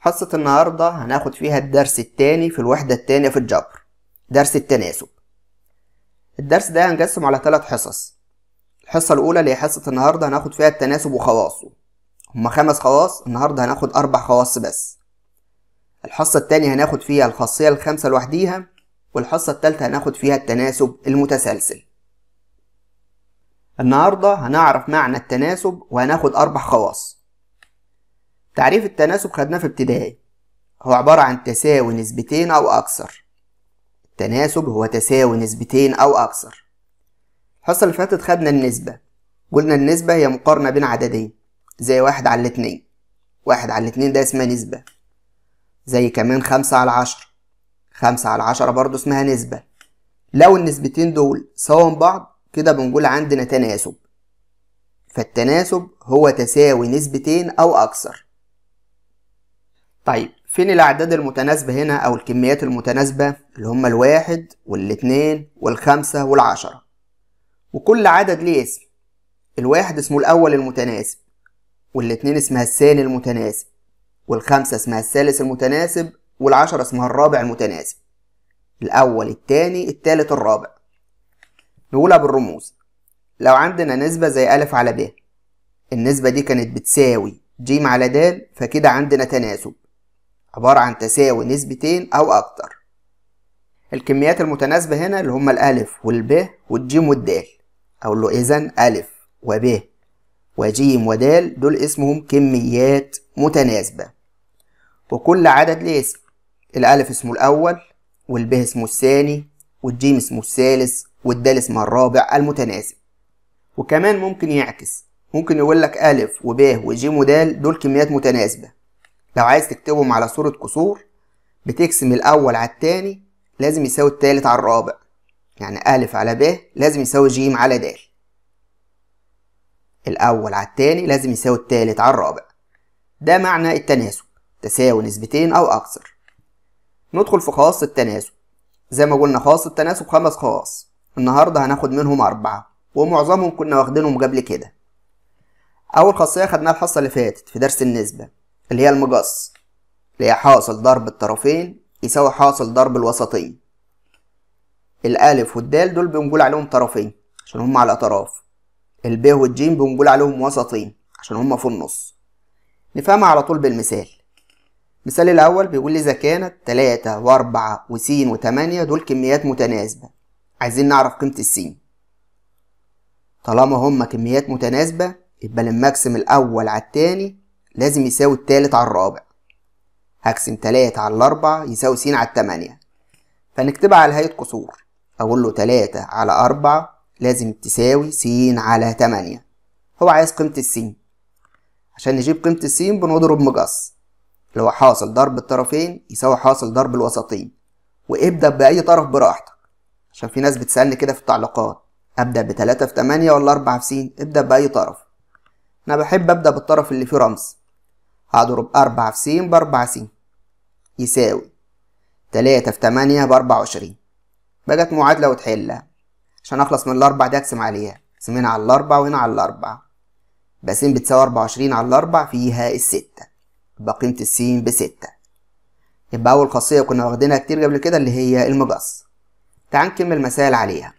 حصة النهاردة هناخد فيها الدرس التاني في الوحدة التانية في الجبر درس التناسب الدرس ده هنقسم على ثلاث حصص الحصة الأولى اللي هي حصة النهاردة هناخد فيها التناسب وخواصه هما خمس خواص النهاردة هناخد أربع خواص بس الحصة التانية هناخد فيها الخاصية الخامسة لوحديها والحصة التالتة هناخد فيها التناسب المتسلسل النهاردة هنعرف معنى التناسب وهناخد أربع خواص تعريف التناسب خدناه في ابتدائي هو عبارة عن تساوي نسبتين أو أكثر التناسب هو تساوي نسبتين أو أكثر الحصة اللي فاتت خدنا النسبة قلنا النسبة هي مقارنة بين عددين زي واحد على الاتنين واحد على الاتنين ده اسمها نسبة زي كمان خمسة على عشرة خمسة على عشرة برضه اسمها نسبة لو النسبتين دول سوا بعض كده بنقول عندنا تناسب فالتناسب هو تساوي نسبتين أو أكثر طيب فين الأعداد المتناسبة هنا أو الكميات المتناسبة اللي هما الواحد والاتنين والخمسة والعشرة وكل عدد ليه اسم الواحد اسمه الأول المتناسب والاتنين اسمها الثاني المتناسب والخمسة اسمها الثالث المتناسب والعشرة اسمها الرابع المتناسب الأول التاني التالت الرابع نقولها بالرموز لو عندنا نسبة زي ألف على ب النسبة دي كانت بتساوي ج على د فكده عندنا تناسب عبارة عن تساوي نسبتين أو أكتر الكميات المتناسبة هنا اللي هما الألف والب والجيم والدال أقول له إذن ألف وب وجيم ودال دول اسمهم كميات متناسبة وكل عدد ليه اسم الألف اسمه الأول والب اسمه الثاني والجيم اسمه الثالث والدال اسمه الرابع المتناسب وكمان ممكن يعكس ممكن يقول لك ألف وب وجيم ودال دول كميات متناسبة لو عايز تكتبهم على صورة كسور بتقسم الأول على التاني لازم يساوي التالت على الرابع يعني ألف على ب لازم يساوي ج على د الأول على التاني لازم يساوي التالت على الرابع ده معنى التناسب تساوي نسبتين أو أكثر ندخل في خاص التناسب زي ما قلنا خاص التناسب خمس خواص النهاردة هناخد منهم أربعة ومعظمهم كنا واخدينهم قبل كده أول خاصية خدناها الحصة اللي فاتت في درس النسبة اللي هي المقص اللي هي حاصل ضرب الطرفين يساوي حاصل ضرب الوسطين الألف والدال دول بنقول عليهم طرفين عشان هما على أطراف الب والجيم بنقول عليهم وسطين عشان هما في النص نفهمها على طول بالمثال المثال الأول بيقول لي إذا كانت تلاتة وأربعة وسين وتمانية دول كميات متناسبة عايزين نعرف قيمة السين طالما هما كميات متناسبة يبقى الماكسيم الأول على التاني لازم يساوي التالت على الرابع هقسم تلاتة على الأربعة يساوي س على التمانية فنكتبها على هيئة قصور أقول له تلاتة على أربعة لازم تساوي س على تمانية هو عايز قيمة السين عشان نجيب قيمة السين بنضرب مقص اللي هو حاصل ضرب الطرفين يساوي حاصل ضرب الوسطين وابدأ بأي طرف براحتك عشان في ناس بتسألني كده في التعليقات أبدأ بتلاتة في تمانية ولا أربعة في س ابدأ بأي طرف أنا بحب أبدأ بالطرف اللي فيه رمز هضرب أربعة في س بأربعة س يساوي تلاتة في تمانية بأربعة وعشرين بقت معادلة وتحلها عشان أخلص من الأربعة دي أقسم عليها أقسم هنا على الأربعة وهنا على الأربعة يبقى س بتساوي أربعة وعشرين على الأربعة فيها الستة يبقى قيمة الس بستة يبقى أول خاصية كنا واخدينها كتير قبل كده اللي هي المقص تعال نكمل مسائل عليها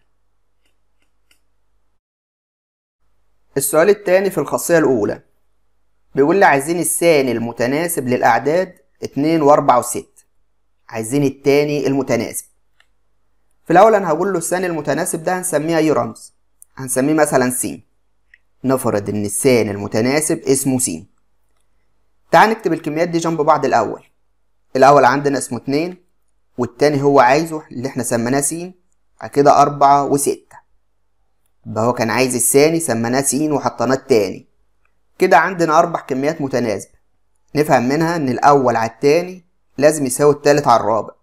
السؤال التاني في الخاصية الأولى بيقول لي عايزين الثاني المتناسب للأعداد اتنين وأربعة وستة عايزين التاني المتناسب في الأول أنا هقول له الثاني المتناسب ده هنسميه أي رمز هنسميه مثلا س نفرض إن الثاني المتناسب اسمه س تعال نكتب الكميات دي جنب بعض الأول الأول عندنا اسمه اتنين والتاني هو عايزه اللي احنا سميناه س بعد كده أربعة وستة يبقى هو كان عايز الثاني سميناه س وحطيناه التاني كده عندنا أربع كميات متناسبة نفهم منها إن الأول على التاني لازم يساوي التالت على الرابع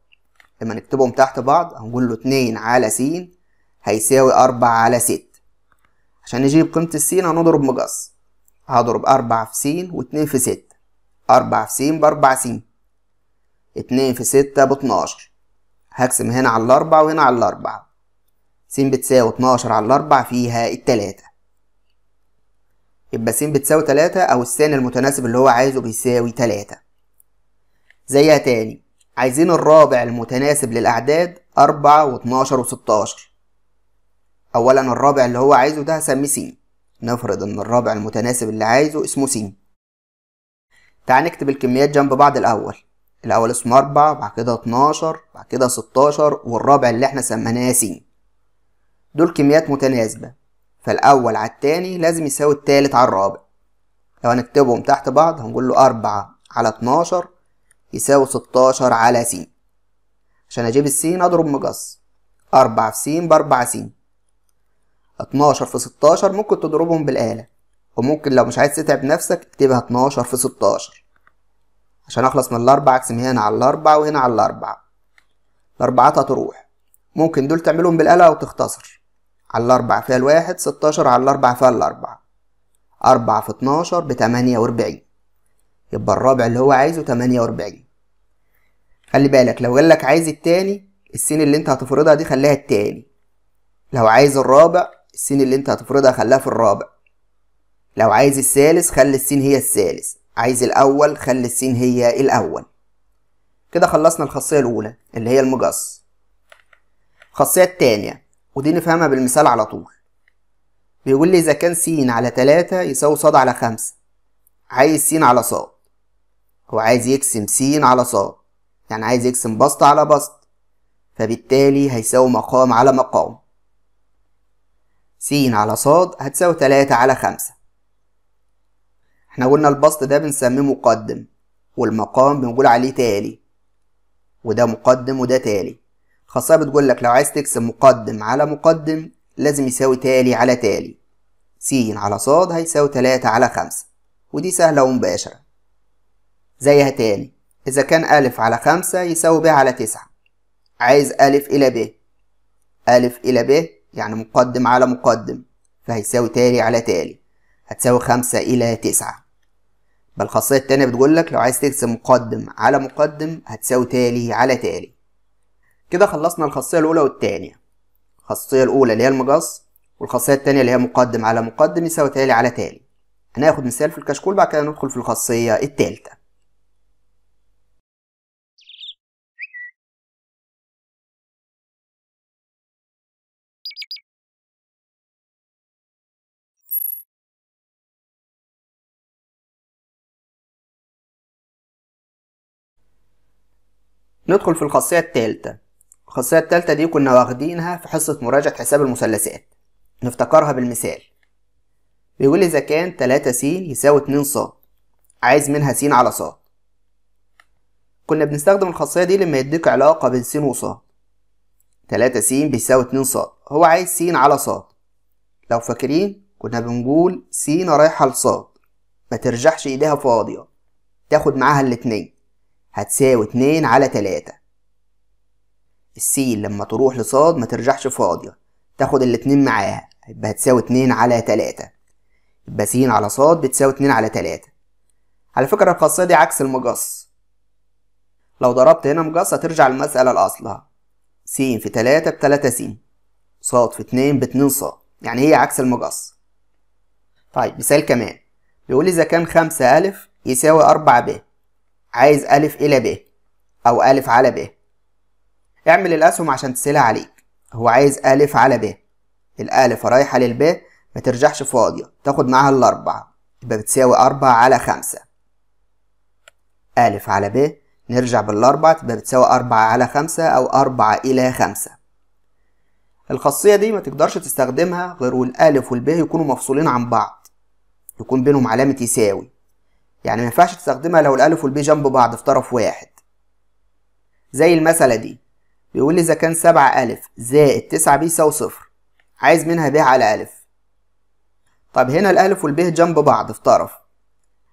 لما نكتبهم تحت بعض هنقول له اتنين على س هيساوي أربعة على ست عشان نجيب قيمة السين هنضرب مقص هضرب أربعة في س واتنين في ست أربعة في س بأربعة س اتنين في ستة باتناشر هقسم هنا على الأربعة وهنا على الأربعة س بتساوي اتناشر على الأربعة فيها التلاتة يبقى س بتساوي تلاتة أو السين المتناسب اللي هو عايزه بيساوي تلاتة زيها تاني عايزين الرابع المتناسب للأعداد أربعة واتناشر وستاشر أولا الرابع اللي هو عايزه ده هسميه س نفرض إن الرابع المتناسب اللي عايزه اسمه س تعال نكتب الكميات جنب بعض الأول الأول اسمه أربعة بعد كده اتناشر بعد كده ستاشر والرابع اللي احنا سميناه س دول كميات متناسبة فالأول على التاني لازم يساوي التالت على الرابع لو هنكتبهم تحت بعض هنقول له أربعة على اتناشر يساوي ستاشر على س عشان أجيب السين أضرب مقص أربعة في س بأربعة س اتناشر في ستاشر ممكن تضربهم بالآلة وممكن لو مش عايز تتعب نفسك اكتبها اتناشر في ستاشر عشان أخلص من الأربعة أقسم هنا على الأربعة وهنا على الأربعة الأربعات هتروح ممكن دول تعملهم بالآلة أو تختصر على الأربع فيها الواحد ستاشر على الأربع فيها الأربعة أربعة في اتناشر بتمانية وأربعين يبقى الرابع اللي هو عايزه تمانية وأربعين خلي بالك لو قالك عايز التاني السين اللي انت هتفرضها دي خليها التاني لو عايز الرابع السين اللي انت هتفرضها خليها في الرابع لو عايز الثالث خلي السين هي الثالث عايز الأول خلي السين هي الأول كده خلصنا الخاصية الأولى اللي هي المقص الخاصية التانية ودي نفهمها بالمثال على طول بيقول لي إذا كان س على تلاتة يساوي ص على خمسة عايز س على ص هو عايز يقسم س على ص يعني عايز يقسم بسط على بسط فبالتالي هيساوي مقام على مقام س على ص هتساوي تلاتة على خمسة احنا قلنا البسط ده بنسميه مقدم والمقام بنقول عليه تالي وده مقدم وده تالي خاصية بتقول لك لو عايز تكسب مقدم على مقدم لازم يساوي تالي على تالي س على ص هيساوي تلاتة على خمسة ودي سهلة ومباشرة زيها تاني إذا كان أ على خمسة يساوي ب على تسعة عايز أ إلى ب أ إلى ب يعني مقدم على مقدم فهيساوي تالي على تالي هتساوي خمسة إلى تسعة بل الخاصية التانية بتقولك لو عايز تكسب مقدم على مقدم هتساوي تالي على تالي كده خلصنا الخاصية الأولى والتانية الخاصية الأولى اللي هي المقص والخاصية التانية اللي هي مقدم على مقدم يساوي تالي على تالي هناخد مثال في الكشكول بعد كده ندخل في الخاصية التالتة ندخل في الخاصية التالتة الخاصية التالتة دي كنا واخدينها في حصة مراجعة حساب المثلثات نفتكرها بالمثال بيقول إذا كان تلاتة س يساوي اتنين ص عايز منها س على ص كنا بنستخدم الخاصية دي لما يديك علاقة بين س وص تلاتة س بيساوي اتنين ص هو عايز س على ص لو فاكرين كنا بنقول س رايحة لص ما ترجحش ايديها فاضية تاخد معاها الاتنين هتساوي اتنين على تلاتة السي لما تروح لصاد ما ترجعش فاضية تاخد الاتنين معاها يبقى هتساوي اتنين على تلاتة يبقى س على ص بتساوي اتنين على تلاتة على فكرة الخاصية دي عكس المقص لو ضربت هنا مقص هترجع المسألة لأصلها س في تلاتة بتلاتة س ص في اتنين باتنين ص يعني هي عكس المقص طيب مثال كمان بيقول إذا كان خمسة ألف يساوي أربعة ب عايز ألف إلى ب أو ألف على ب اعمل الأسهم عشان تسيلها عليك هو عايز ألف على ب الألفة رايحة للب ما ترجعش فاضية تاخد معاها الأربعة يبقى بتساوي أربعة على خمسة ألف على ب نرجع بالأربعة تبقى بتساوي أربعة على خمسة أو أربعة إلى خمسة الخاصية دي ما تقدرش تستخدمها غير والألف والب يكونوا مفصولين عن بعض يكون بينهم علامة يساوي يعني ما ينفعش تستخدمها لو الألف والب جنب بعض في طرف واحد زي المسألة دي بيقول لي إذا كان سبعة ألف زائد تسعة ب يساوي صفر عايز منها ب على ألف طب هنا الألف والب جنب بعض في طرف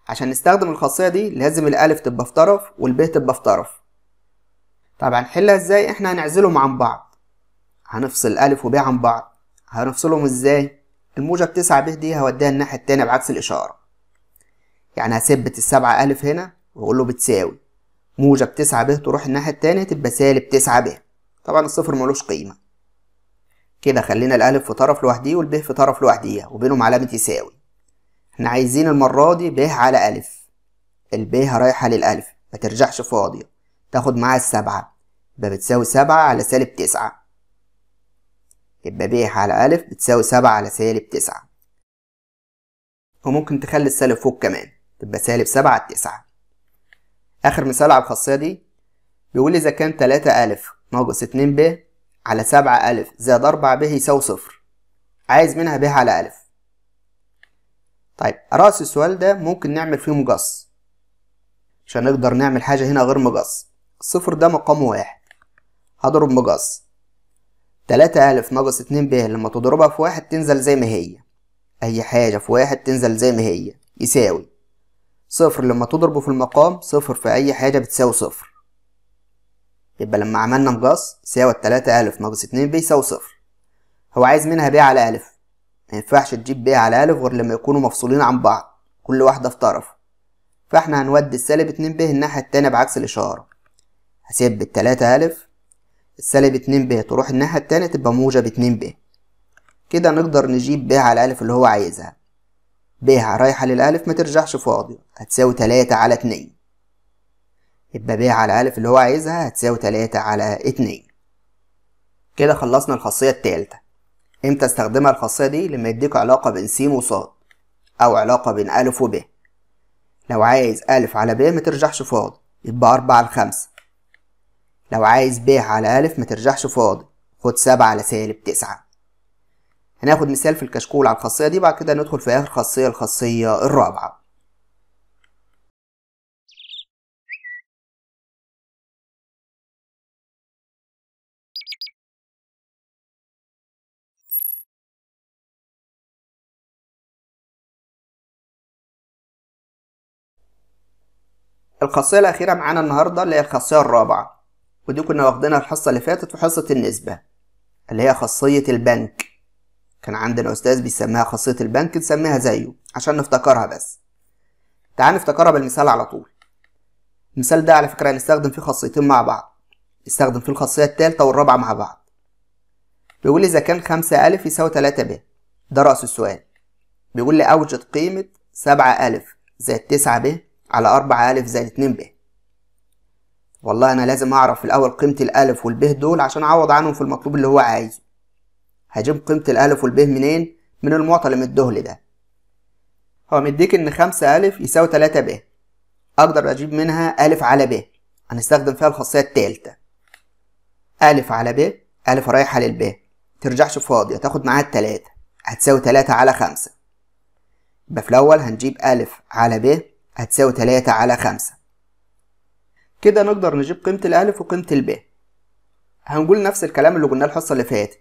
عشان نستخدم الخاصية دي لازم الألف تبقى في طرف والب تبقى في طرف طب هنحلها إزاي إحنا هنعزلهم عن بعض هنفصل ألف وب عن بعض هنفصلهم إزاي الموجب تسعة ب دي هوديها الناحية التانية بعكس الإشارة يعني هثبت السبعة ألف هنا وأقول له بتساوي موجب تسعة ب تروح الناحية التانية تبقى سالب تسعة ب طبعا الصفر ملوش قيمة كده خلينا الألف في طرف لوحديه والب في طرف لوحديها وبينهم علامة يساوي احنا عايزين المرة دي ب على ألف الب رايحة للألف مترجعش فاضية تاخد معاها السبعة يبقى بتساوي سبعة على سالب تسعة يبقى ب على ألف بتساوي سبعة على سالب تسعة وممكن تخلي السالب فوق كمان تبقى سالب سبعة على تسعة آخر مثال على الخاصية دي بيقول إذا كان تلاتة ألف ناقص 2 ب على 7 ألف زائد 4 ب يساوي صفر عايز منها ب على ألف طيب رأس السؤال ده ممكن نعمل فيه مقص عشان نقدر نعمل حاجة هنا غير مقص الصفر ده مقامه واحد هضرب مقص تلاتة ألف ناقص اتنين ب لما تضربها في واحد تنزل زي ما هي أي حاجة في واحد تنزل زي ما هي يساوي صفر لما تضربه في المقام صفر في أي حاجة بتساوي صفر يبقى لما عملنا مقاس ساوى التلاتة ألف ناقص اتنين ب يساوي صفر هو عايز منها ب على ألف مينفعش تجيب ب على ألف غير لما يكونوا مفصولين عن بعض كل واحدة في طرف فاحنا هنودي السالب اتنين ب الناحية التانية بعكس الإشارة هسيب التلاتة ألف السالب اتنين ب تروح الناحية التانية تبقى موجب اتنين ب كده نقدر نجيب ب على أ اللي هو عايزها ب رايحة للألف ما ترجعش فاضية هتساوي تلاتة على اتنين يبقى ب على ألف اللي هو عايزها هتساوي تلاتة على اتنين كده خلصنا الخاصية التالتة امتى استخدمها الخاصية دي لما يديك علاقة بين س وص أو علاقة بين ا وب لو عايز أ على ب مترجحش فاضي يبقى أربعة على خمسة لو عايز ب على أ مترجحش فاضي خد سبعة على سالب تسعة هناخد مثال في الكشكول على الخاصية دي بعد كده ندخل في آخر خاصية الخاصية الرابعة الخاصية الأخيرة معانا النهاردة اللي هي الخاصية الرابعة ودي كنا واخدينها الحصة اللي فاتت في حصة النسبة اللي هي خاصية البنك كان عندنا أستاذ بيسميها خاصية البنك نسميها زيه عشان نفتكرها بس تعال نفتكرها بالمثال على طول المثال ده على فكرة هنستخدم فيه خاصيتين مع بعض نستخدم فيه الخاصية التالتة والرابعة مع بعض بيقول لي إذا كان خمسة ألف يساوي تلاتة ب ده رأس السؤال بيقول لي أوجد قيمة سبعة ألف زائد تسعة ب على أربعة ألف زائد اتنين ب والله أنا لازم أعرف في الأول قيمة الألف والب دول عشان أعوض عنهم في المطلوب اللي هو عايزه هجيب قيمة الألف والب منين؟ من المعطى اللي لي ده هو مديك إن خمسة ألف يساوي تلاتة ب أقدر أجيب منها ألف على ب هنستخدم فيها الخاصية التالتة ألف على ب ألف رايحة للب ترجعش فاضية تاخد معاها التلاتة هتساوي تلاتة على خمسة يبقى في الأول هنجيب ألف على ب هتساوي تلاتة على خمسة كده نقدر نجيب قيمة الألف وقيمة الب هنقول نفس الكلام اللي قلناه الحصة اللي فاتت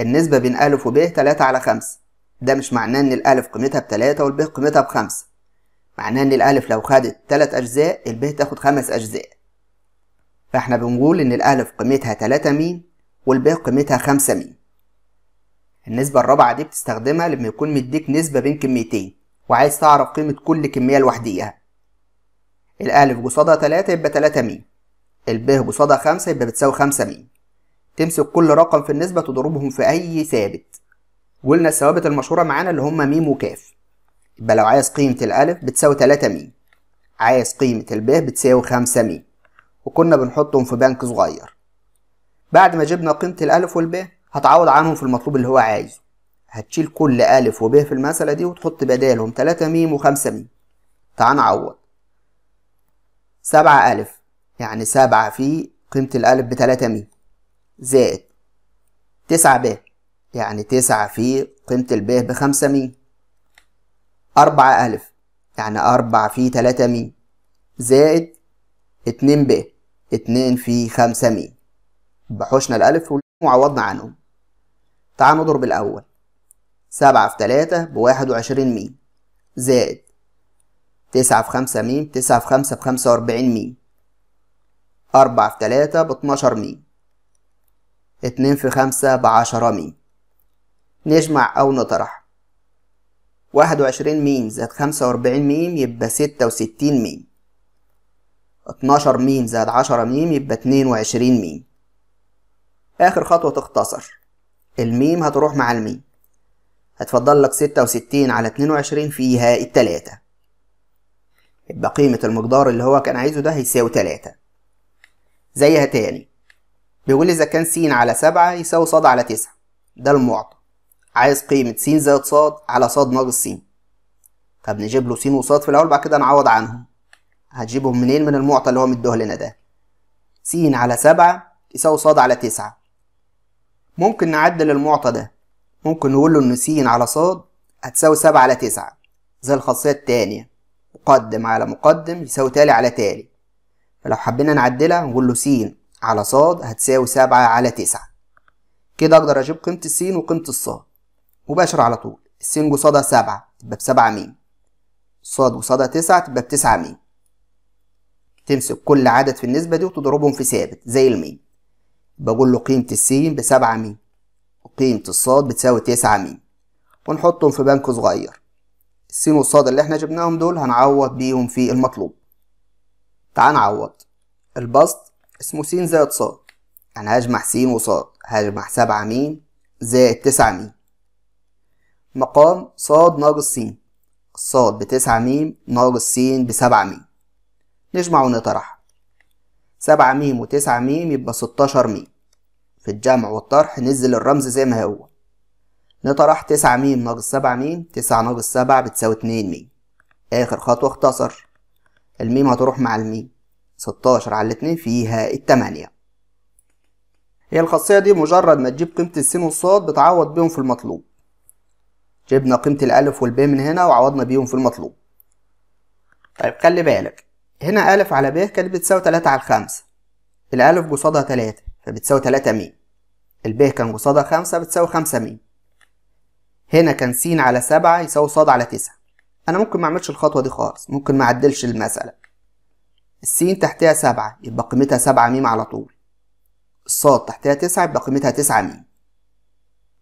النسبة بين أ و ب تلاتة على خمسة ده مش معناه إن الألف قيمتها بتلاتة والب قيمتها بخمسة معناه إن الألف لو خدت تلات أجزاء الب تاخد خمس أجزاء فإحنا بنقول إن الألف قيمتها تلاتة ميم والب قيمتها خمسة م النسبة الرابعة دي بتستخدمها لما يكون مديك نسبة بين كميتين وعايز تعرف قيمة كل كمية لوحديها الألف قصادها تلاتة يبقى تلاتة مي الب قصادها خمسة يبقى بتساوي خمسة مي تمسك كل رقم في النسبة تضربهم في أي ثابت قلنا الثوابت المشهورة معانا اللي هما ميم وكاف يبقى لو عايز قيمة الألف بتساوي تلاتة ميم عايز قيمة الب بتساوي خمسة ميم وكنا بنحطهم في بنك صغير بعد ما جبنا قيمة الألف والب هتعوض عنهم في المطلوب اللي هو عايزه هتشيل كل ألف ب في المسألة دي وتحط بدالهم تلاتة م وخمسة م تعال نعوض سبعة ألف يعني سبعة في قيمة الألف بتلاتة م زائد تسعة ب يعني تسعة في قيمة الب بخمسة م أربعة ألف يعني أربعة في تلاتة م زائد اتنين ب اتنين في خمسة م بحوشنا الألف وعوضنا عنهم تعال نضرب الأول سبعة في تلاتة بواحد وعشرين ميم زائد تسعة في خمسة ميم تسعة في خمسة بخمسة وأربعين ميم أربعة في تلاتة باتناشر ميم اتنين في خمسة بعشرة ميم نجمع أو نطرح واحد وعشرين ميم زائد خمسة وأربعين ميم يبقى ستة وستين ميم اتناشر ميم زائد عشرة ميم يبقى اتنين وعشرين ميم آخر خطوة تختصر الميم هتروح مع الميم هتفضل لك ستة وستين على اتنين وعشرين فيها التلاتة يبقى قيمة المقدار اللي هو كان عايزه ده هيساوي تلاتة زيها تاني بيقول لي إذا كان س على سبعة يساوي ص على تسعة ده المعطى عايز قيمة س زائد ص على ص ناقص س طب نجيب له س وص في الأول بعد كده نعوض عنهم هتجيبهم منين من المعطى اللي هو مديه لنا ده س على سبعة يساوي ص على تسعة ممكن نعدل المعطى ده ممكن نقول له إن س على ص هتساوي سبعة على تسعة زي الخاصية التانية مقدم على مقدم يساوي تالي على تالي فلو حبينا نعدلها نقول له س على ص هتساوي سبعة على تسعة كده أقدر أجيب قيمة الس وقيمة الص مباشر على طول س قصادها سبعة تبقى بسبعة م ص قصادها تسعة تبقى بتسعة م تمسك كل عدد في النسبة دي وتضربهم في ثابت زي الميم بقول له قيمة السين بسبعة ميم قيمة الصاد بتساوي تسعة ميم ونحطهم في بنك صغير السين والصاد اللي احنا جبناهم دول هنعوض بيهم في المطلوب تعال نعوض البسط اسمه س زائد ص يعني هجمع س وصاد هجمع سبعة م زائد تسعة م مقام ص ناقص س الصاد بتسعة م ناقص س بسبعة م نجمع ونطرح سبعة م وتسعة م يبقى ستاشر م في الجمع والطرح ننزل الرمز زي ما هو نطرح تسعة م ناقص سبعة م تسعة ناقص سبعة بتساوي اتنين م آخر خطوة اختصر الميم هتروح مع الميم ستاشر على الاتنين فيها التمانية هي الخاصية دي مجرد ما تجيب قيمة السين والصاد بتعوض بيهم في المطلوب جبنا قيمة الألف والباء من هنا وعوضنا بيهم في المطلوب طيب خلي بالك هنا ألف على ب كانت بتساوي تلاتة على خمسة الألف قصادها تلاتة فبتساوي تلاتة م الب كان قصادها خمسة بتساوي خمسة م هنا كان س على سبعة يساوي ص على تسعة أنا ممكن معملش الخطوة دي خالص ممكن معدلش المسألة السين تحتها سبعة يبقى قيمتها سبعة م على طول الصاد تحتها تسعة يبقى قيمتها تسعة م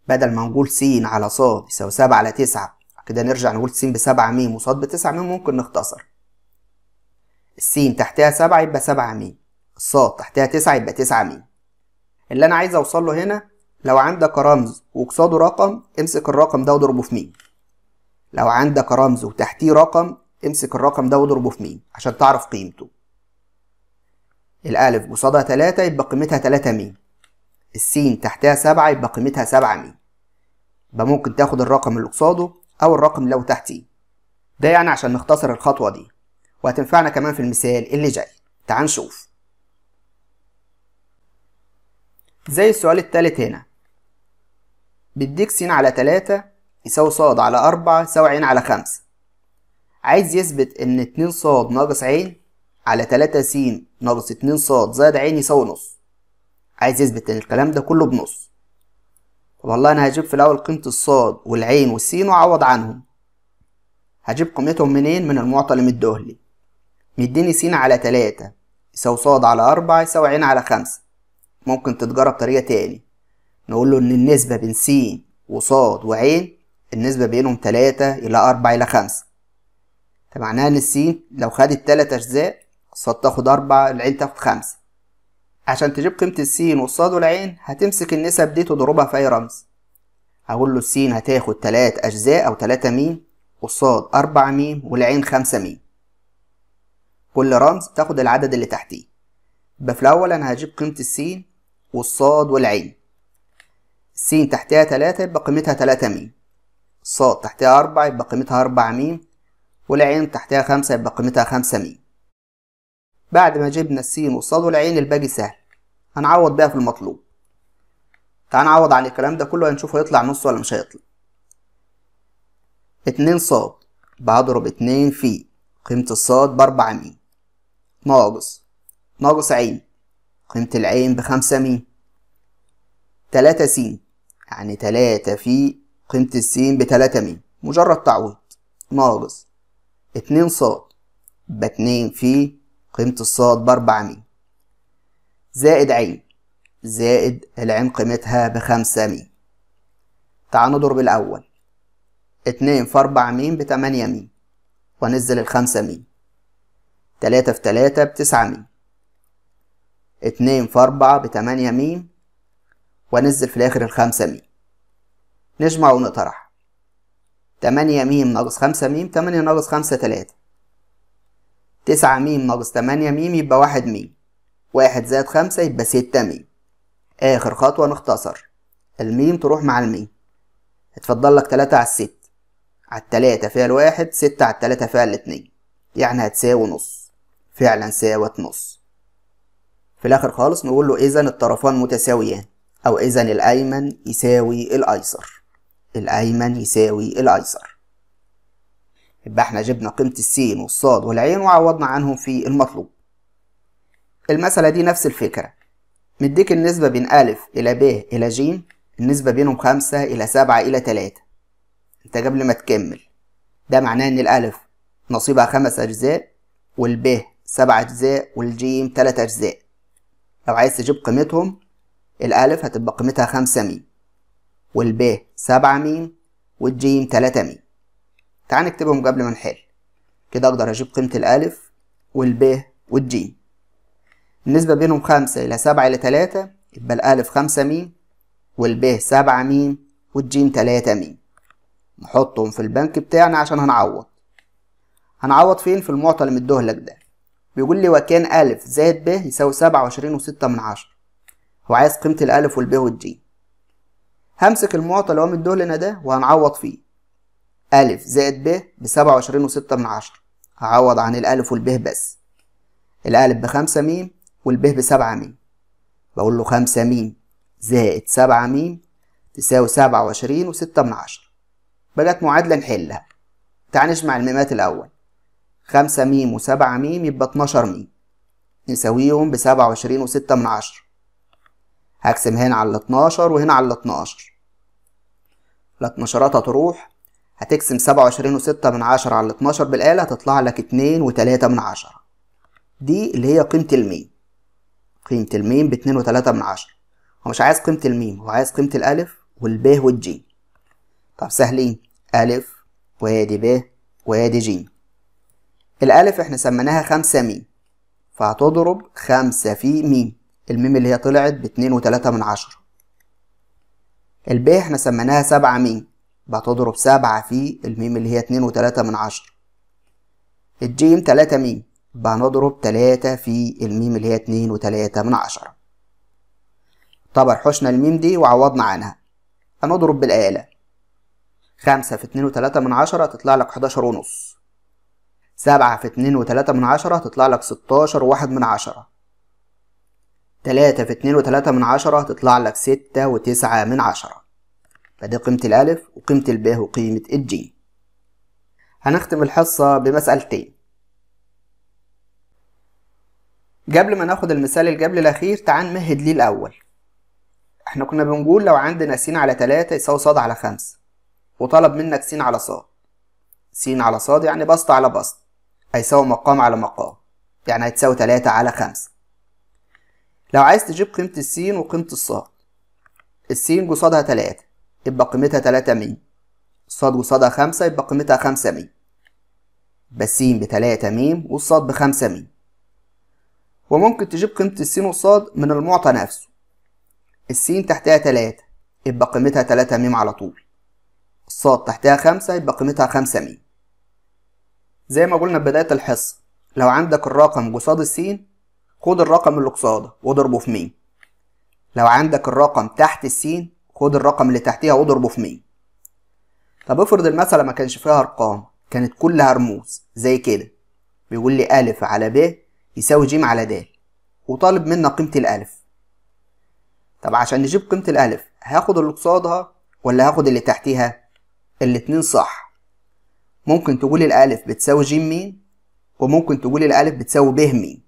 بدل ما نقول س على ص يساوي سبعة على تسعة كده نرجع نقول س بسبعة م وصاد بتسعة م ممكن نختصر السين تحتها سبعة يبقى سبعة م الصاد تحتها تسعة يبقى تسعة م اللي انا عايز اوصل له هنا لو عندك رمز وقصاده رقم امسك الرقم ده واضربه في مين لو عندك رمز وتحتيه رقم امسك الرقم ده واضربه في مين عشان تعرف قيمته الألف قصادها تلاتة يبقى قيمتها تلاتة مين السين تحتها سبعة يبقى قيمتها سبعة مين يبقى ممكن تاخد الرقم اللي قصاده أو الرقم لو تحتيه ده يعني عشان نختصر الخطوة دي وهتنفعنا كمان في المثال اللي جاي تعال نشوف زي السؤال التالت هنا بيديك س على تلاتة يساوي ص على أربعة يساوي ع على خمسة عايز يثبت إن اتنين ص ناقص ع على تلاتة س ناقص اتنين ص زائد ع يساوي نص عايز يثبت إن الكلام ده كله بنص طب والله أنا هجيب في الأول قيمة الصاد والعين والسين وأعوض عنهم هجيب قيمتهم منين من المعطى اللي مديهولي مديني س على تلاتة يساوي ص على أربعة يساوي ع على خمسة ممكن تتجرى بطريقة تاني نقول له إن النسبة بين س وصاد وعين النسبة بينهم تلاتة إلى أربعة إلى خمسة فمعناها إن س لو خدت تلات أجزاء الصاد تاخد أربعة العين تاخد خمسة عشان تجيب قيمة السين والصاد والعين هتمسك النسب دي تضربها في أي رمز هقول له السين هتاخد تلات أجزاء أو تلاتة ميم والصاد أربعة ميم والعين خمسة ميم كل رمز تاخد العدد اللي تحتيه يبقى في الأول أنا هجيب قيمة السين والصاد والعين السين تحتها تلاتة يبقى قيمتها تلاتة ميم الصاد تحتها أربعة يبقى قيمتها أربعة ميم والعين تحتها خمسة يبقى قيمتها خمسة ميم بعد ما جبنا السين والصاد والعين الباقي سهل هنعوض بيها في المطلوب تعال نعوض عن الكلام ده كله هنشوف هيطلع نص ولا مش هيطلع اتنين صاد بضرب اتنين في قيمة الصاد بأربعة ميم ناقص ناقص عين قيمة العين بخمسة مين تلاتة سين يعني تلاتة في قيمة السين بتلاتة مين مجرد تعويض ناقص اتنين صاد باتنين في قيمة الصاد بأربعة م زائد عين زائد العين قيمتها بخمسة م تعال نضرب الأول اتنين في أربعة م بتمانية م ونزل الخمسة م تلاتة في تلاتة بتسعة م اتنين في أربعة بتمانية ميم وأنزل في الآخر الخمسة ميم نجمع ونطرح تمانية ميم ناقص خمسة ميم تمانية ناقص خمسة تلاتة تسعة ميم ناقص تمانية ميم يبقى واحد ميم واحد زائد خمسة يبقى ستة ميم آخر خطوة نختصر الميم تروح مع الميم اتفضل لك تلاتة على الست على التلاتة فيها الواحد ستة على التلاتة فيها الاتنين يعني هتساوي نص فعلا ساوت نص في الآخر خالص نقول له إذا الطرفان متساويان أو إذا الأيمن يساوي الأيسر الأيمن يساوي الأيسر يبقى احنا جبنا قيمة السين والصاد والعين وعوضنا عنهم في المطلوب المسألة دي نفس الفكرة مديك النسبة بين أ إلى ب إلى ج النسبة بينهم خمسة إلى سبعة إلى تلاتة أنت قبل ما تكمل ده معناه إن الألف نصيبها خمس أجزاء والب سبع أجزاء والجيم تلات أجزاء لو عايز تجيب قيمتهم الألف هتبقى قيمتها خمسة م والب سبعة م والجيم تلاتة م تعال نكتبهم قبل ما نحل كده أقدر أجيب قيمة الألف والب والجيم النسبة بينهم خمسة إلى سبعة إلى تلاتة يبقى الألف خمسة م والب سبعة م والجيم تلاتة م نحطهم في البنك بتاعنا عشان هنعوض هنعوض فين في المعطى اللي مديهولك ده بيقول لي وكان أ زائد ب يساوي سبعة وعشرين وستة من عشرة هو عايز قيمة الألف والب والجيم همسك المعطى اللي هو مديه لنا ده وهنعوض فيه أ زائد ب بسبعة وعشرين وستة من عشرة هعوض عن الألف والب بس الألف بخمسة م والب بسبعة م بقول له خمسة م زائد سبعة م تساوي سبعة وعشرين وستة من عشرة بقت معادلة نحلها تعال نجمع الميمات الأول خمسة م و7 م يبقى اتناشر م نساويهم بسبعة وعشرين وستة من عشرة هقسم هنا على اتناشر وهنا على اتناشر الاتناشرات هتروح هتقسم سبعة وعشرين وستة من عشرة على اتناشر بالآلة هتطلع لك اتنين وتلاتة من عشرة دي اللي هي قيمة الميم قيمة الميم باتنين وتلاتة من عشرة هو مش عايز قيمة الميم هو عايز قيمة الألف والب والجيم طب سهلين ألف وادي ب وادي جيم الألف احنا سميناها خمسة ميم فهتضرب خمسة في ميم الميم اللي هي طلعت باتنين وتلاتة من عشرة الباء احنا سميناها سبعة ميم بتضرب سبعة في الميم اللي هي اتنين وتلاتة من عشرة الجيم تلاتة ميم بنضرب تلاتة في الميم اللي هي اتنين وتلاتة من عشرة طب حشنا الميم دي وعوضنا عنها هنضرب بالآلة خمسة في اتنين وتلاتة من عشرة تطلع لك حداشر ونص سبعة في اتنين وتلاتة من عشرة تطلع لك ستاشر وواحد من عشرة تلاتة في اتنين وتلاتة من عشرة تطلع لك ستة وتسعة من عشرة فدي قيمة الألف وقيمة الباء وقيمة الجيم هنختم الحصة بمسألتين قبل ما ناخد المثال الجبل الأخير تعال نمهد ليه الأول احنا كنا بنقول لو عندنا س على تلاتة يساوي ص على خمسة وطلب منك س على ص س على ص يعني بسط على بسط هيساوي مقام على مقام يعني هتساوي تلاتة على خمسة لو عايز تجيب قيمة السين وقيمة الصاد السين قصادها تلاتة يبقى قيمتها تلاتة مية الصاد قصادها خمسة يبقى قيمتها خمسة مية يبقى السين بتلاتة ميم والصاد بخمسة مية وممكن تجيب قيمة السين والصاد من المعطى نفسه السين تحتها تلاتة يبقى قيمتها تلاتة ميم على طول الصاد تحتها خمسة يبقى قيمتها خمسة ميم زي ما قلنا في بداية الحصة لو عندك الرقم قصاد السين خد الرقم اللي قصاده واضربه في مين لو عندك الرقم تحت السين خد الرقم اللي تحتيها واضربه في مين طب افرض المسألة ما كانش فيها أرقام كانت كلها رموز زي كده بيقول لي ألف على ب يساوي ج على د وطالب منا قيمة الألف طب عشان نجيب قيمة الألف هاخد اللي قصادها ولا هاخد اللي تحتيها الاتنين صح ممكن تقول الألف بتساوي ج مين وممكن تقول الألف بتساوي ب مين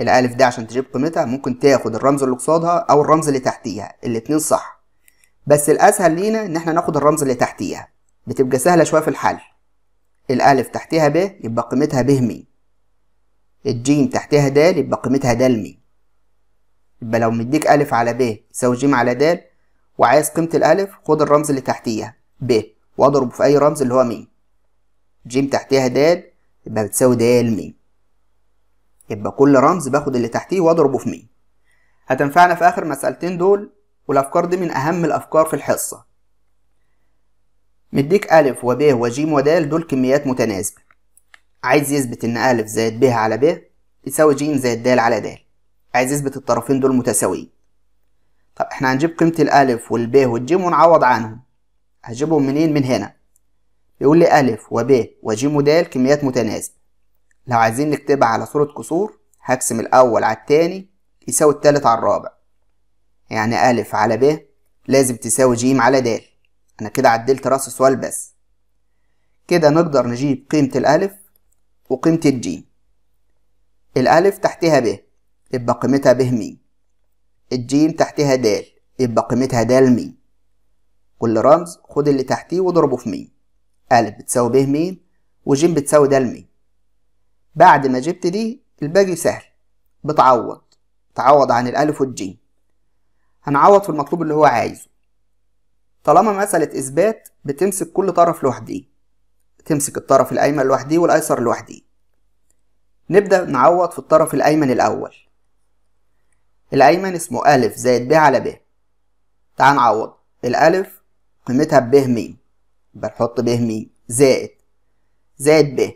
الألف ده عشان تجيب قيمتها ممكن تاخد الرمز اللي قصادها أو الرمز اللي تحتيها الاتنين صح بس الأسهل لينا إن احنا ناخد الرمز اللي تحتيها بتبقى سهلة شوية في الحل الألف تحتها ب يبقى قيمتها ب مين الجيم تحتها د يبقى قيمتها د مين يبقى لو مديك ألف على ب يساوي جيم على د وعايز قيمة الألف خد الرمز اللي تحتيها ب واضرب في اي رمز اللي هو م جيم تحتها د يبقى بتساوي د م يبقى كل رمز باخد اللي تحتيه واضربه في م هتنفعنا في اخر مسألتين دول والافكار دي من اهم الافكار في الحصة مديك ألف وب وج ود دول كميات متناسبة عايز يثبت إن ألف زائد ب على ب يساوي ج زائد د على د عايز يثبت الطرفين دول متساويين طب احنا هنجيب قيمة الألف والب والجيم ونعوض عنهم هجيبهم منين من هنا يقول لي ألف وب وجيم ودال كميات متناسبة لو عايزين نكتبها على صورة كسور هقسم الأول على التاني يساوي التالت على الرابع يعني ألف على ب لازم تساوي ج على د أنا كده عدلت رأس السؤال بس كده نقدر نجيب قيمة الألف وقيمة الجيم الألف تحتها ب يبقى قيمتها ب م الجيم تحتها د يبقى قيمتها د م كل رمز خد اللي تحتيه واضربه في مين أ بتساوي ب مين وج بتساوي د مين بعد ما جبت دي الباقي سهل بتعوض تعوض عن الألف والجيم هنعوض في المطلوب اللي هو عايزه طالما مسألة إثبات بتمسك كل طرف لوحده تمسك الطرف الأيمن لوحده والأيسر لوحده نبدأ نعوض في الطرف الأيمن الأول الأيمن اسمه أ زائد ب على ب تعال نعوض الألف قيمتها ب ب بنحط ب م زائد زائد ب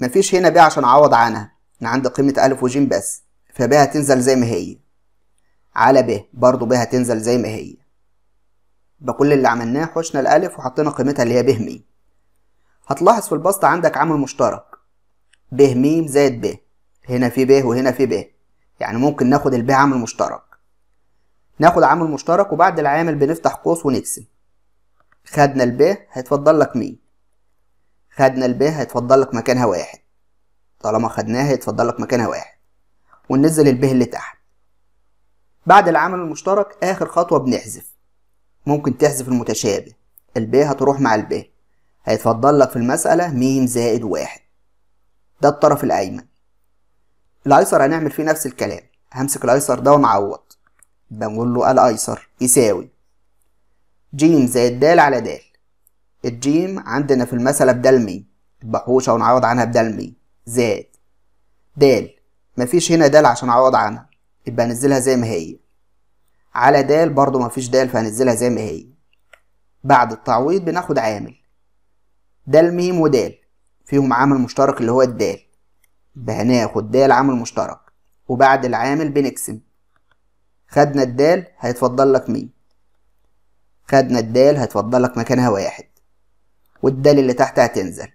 مفيش هنا ب عشان اعوض عنها انا عندي قيمة ألف وج بس فب هتنزل زي ما هي على ب برضه ب هتنزل زي ما هي بكل اللي عملناه حشنا الألف وحطينا قيمتها اللي هي ب م هتلاحظ في البسط عندك عامل مشترك ب م زائد ب هنا في ب وهنا في ب يعني ممكن ناخد الب عامل مشترك ناخد عامل مشترك وبعد العامل بنفتح قوس ونقسم خدنا الب هيتفضل لك مين خدنا الب هيتفضل لك مكانها واحد طالما خدناها هيتفضل لك مكانها واحد وننزل الب اللي تحت بعد العمل المشترك آخر خطوة بنحذف ممكن تحذف المتشابه الب هتروح مع الب هيتفضل لك في المسألة م زائد واحد ده الطرف الأيمن الأيسر هنعمل فيه نفس الكلام همسك الأيسر ده ونعوض بنقول له الأيسر يساوي جيم زائد د على د الجيم عندنا في المسألة بدال مي بحوشة ونعوض عنها بدال مي زائد د مفيش هنا د عشان أعوض عنها يبقى هنزلها زي ما هي على د برضو مفيش د فهنزلها زي ما هي بعد التعويض بناخد عامل د م ود فيهم عامل مشترك اللي هو الدال هناخد د عامل مشترك وبعد العامل بنقسم خدنا الدال هيتفضل لك مين خدنا الدال هتفضلك مكانها واحد والدال اللي تحت هتنزل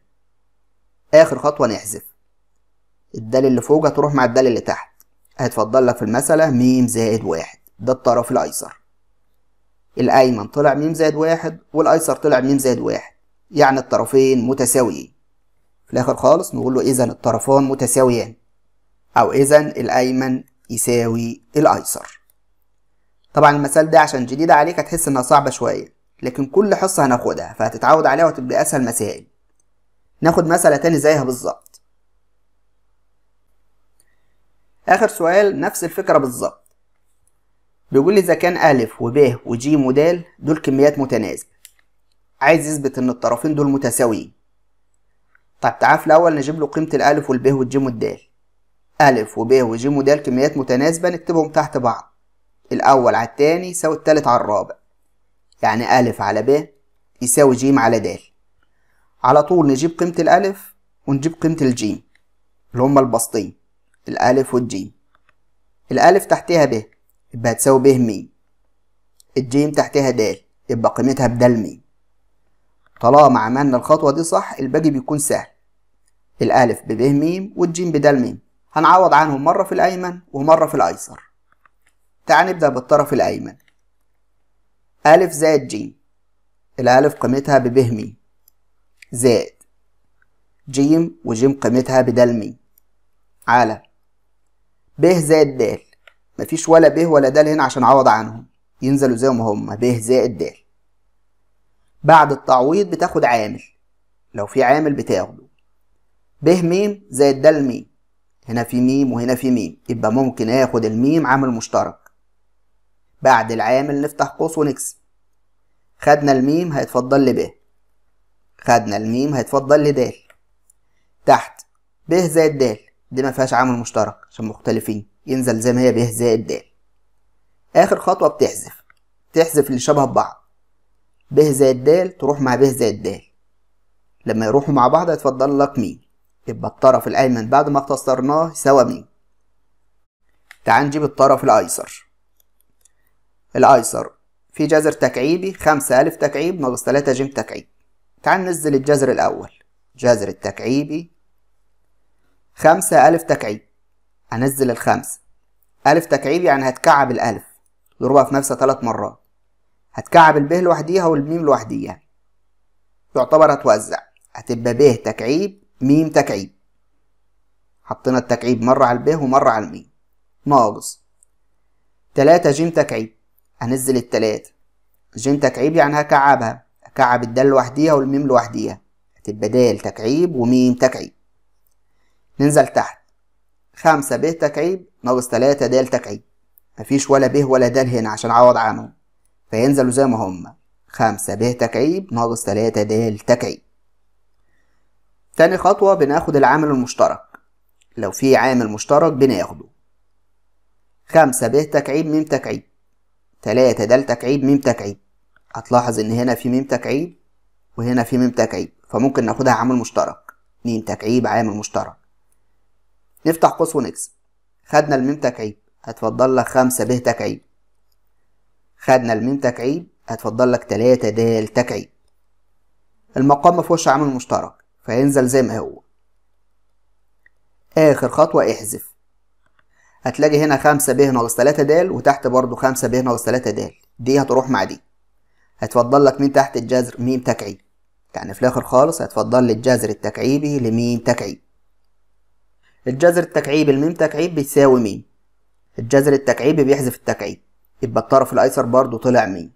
آخر خطوة نحذف الدال اللي فوق هتروح مع الدال اللي تحت هتفضلك في المسألة ميم زائد واحد ده الطرف الأيسر الأيمن طلع ميم زائد واحد والأيسر طلع ميم زائد واحد يعني الطرفين متساويين في الآخر خالص نقول له إذا الطرفان متساويان أو إذا الأيمن يساوي الأيسر طبعا المثال ده عشان جديد عليك هتحس انها صعبة شوية لكن كل حصة هناخدها فهتتعود عليها وتبقى اسهل مسائل ناخد مسألة تاني زيها بالظبط اخر سؤال نفس الفكرة بالظبط بيقول لي إذا كان أ وب و د دول كميات متناسبة عايز يثبت إن الطرفين دول متساويين طب تعال في الأول نجيب له قيمة الألف والب والج والدال أ وب وج ود كميات متناسبة نكتبهم تحت بعض الأول على التاني يساوي التالت على الرابع يعني ألف على ب يساوي جيم على د على طول نجيب قيمة الألف ونجيب قيمة الجيم اللي هما البسطين الألف والجيم الألف تحتها ب يبقى هتساوي ب ميم الجيم تحتها د يبقى قيمتها بدال ميم طالما عملنا الخطوة دي صح الباقي بيكون سهل الألف ب ميم والجيم بدال ميم هنعوض عنهم مرة في الأيمن ومرة في الأيسر تعال نبدأ بالطرف الأيمن أ زائد ج الألف قيمتها ببهمي زائد ج وج قيمتها بدلمي على ب زائد د مفيش ولا ب ولا د هنا عشان أعوض عنهم ينزلوا زي ما هما ب زائد د بعد التعويض بتاخد عامل لو في عامل بتاخده ب م زائد د م هنا في م وهنا في م يبقى ممكن اخد الميم عامل مشترك بعد العامل نفتح قوس ونكسب خدنا الميم هيتفضل لي ب خدنا الميم هيتفضل لي د تحت ب زائد د دي ما فيهاش عامل مشترك عشان مختلفين ينزل زي ما هي ب زائد د اخر خطوه بتحذف تحذف اللي شبه بعض ب زائد د تروح مع ب زائد د لما يروحوا مع بعض هيتفضل لك ميم يبقى الطرف الايمن بعد ما اختصرناه سوا ميم تعال نجيب الطرف الايسر الايسر في جذر تكعيبي خمسة ألف تكعيب ناقص تلاتة جيم تكعيب تعال ننزل الجذر الأول جذر التكعيبي خمسة ألف تكعيب هنزل الخمسة ألف تكعيب يعني هتكعب الألف ضربها في نفسها تلات مرات هتكعب الب لوحديها والميم لوحديها يعتبر هتوزع هتبقى ب تكعيب ميم تكعيب حطينا التكعيب مرة على الب ومرة على الميم ناقص تلاتة جيم تكعيب هنزل التلاتة جين تكعيب يعني هكعبها هكعب الدال لوحديها والميم لوحديها هتبقى دال تكعيب وميم تكعيب ننزل تحت خمسة ب تكعيب ناقص تلاتة د تكعيب مفيش ولا ب ولا د هنا عشان أعوض عنهم فينزلوا زي ما هما خمسة ب تكعيب ناقص تلاتة د تكعيب تاني خطوة بناخد العامل المشترك لو في عامل مشترك بناخده خمسة ب تكعيب م تكعيب تلاتة دال تكعيب ميم تكعيب هتلاحظ إن هنا في ميم تكعيب وهنا في ميم تكعيب فممكن ناخدها عامل مشترك ميم تكعيب عامل مشترك نفتح قوس ونكسب خدنا الميم تكعيب هتفضل لك خمسة ب تكعيب خدنا الميم تكعيب هتفضل لك تلاتة د تكعيب المقام في عامل مشترك فينزل زي ما هو آخر خطوة احذف هتلاقي هنا خمسة ب ناقص تلاتة د وتحت برضو خمسة ب ناقص تلاتة د دي هتروح مع دي هتفضل لك مين تحت الجذر ميم تكعيب يعني في الاخر خالص هتفضل لي الجذر التكعيبي لميم تكعيب الجذر التكعيبي لميم تكعيب بيساوي ميم الجذر التكعيبي بيحذف التكعيب يبقى الطرف الايسر برضو طلع ميم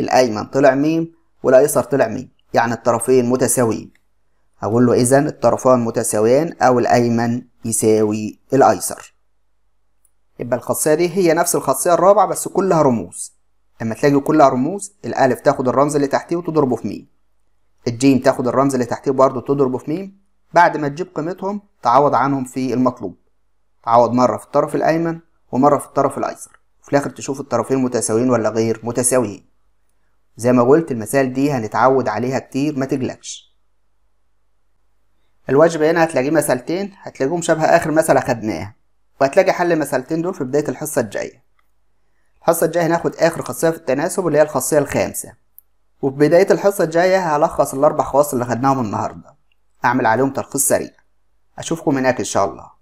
الايمن طلع ميم والايسر طلع ميم يعني الطرفين متساويين أقول له اذا الطرفان متساويان او الايمن يساوي الايسر يبقى الخاصية دي هي نفس الخاصية الرابعة بس كلها رموز لما تلاقي كلها رموز الألف تاخد الرمز اللي تحتيه وتضربه في ميم الجيم تاخد الرمز اللي تحتيه برضه تضربه في ميم بعد ما تجيب قيمتهم تعوض عنهم في المطلوب تعوض مرة في الطرف الأيمن ومرة في الطرف الأيسر وفي الآخر تشوف الطرفين متساويين ولا غير متساويين زي ما قلت المسائل دي هنتعود عليها كتير ما تجلكش الواجب هنا هتلاقيه مسألتين هتلاقيهم شبه آخر مسألة خدناها وهتلاقي حل المسألتين دول في بداية الحصة الجاية الحصة الجاية هناخد آخر خاصية في التناسب اللي هي الخاصية الخامسة وفي بداية الحصة الجاية هلخص الأربع خواص اللي خدناهم النهاردة أعمل عليهم تلخيص سريع أشوفكم هناك إن شاء الله